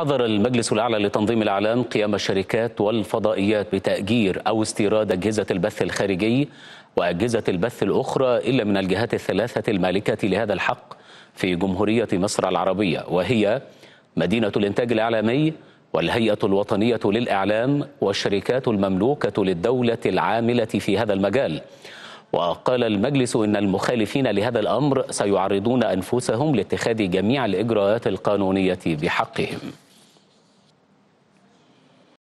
حظر المجلس الأعلى لتنظيم الأعلام قيام الشركات والفضائيات بتأجير أو استيراد أجهزة البث الخارجي وأجهزة البث الأخرى إلا من الجهات الثلاثة المالكة لهذا الحق في جمهورية مصر العربية وهي مدينة الإنتاج الإعلامي والهيئة الوطنية للإعلام والشركات المملوكة للدولة العاملة في هذا المجال وقال المجلس إن المخالفين لهذا الأمر سيعرضون أنفسهم لاتخاذ جميع الإجراءات القانونية بحقهم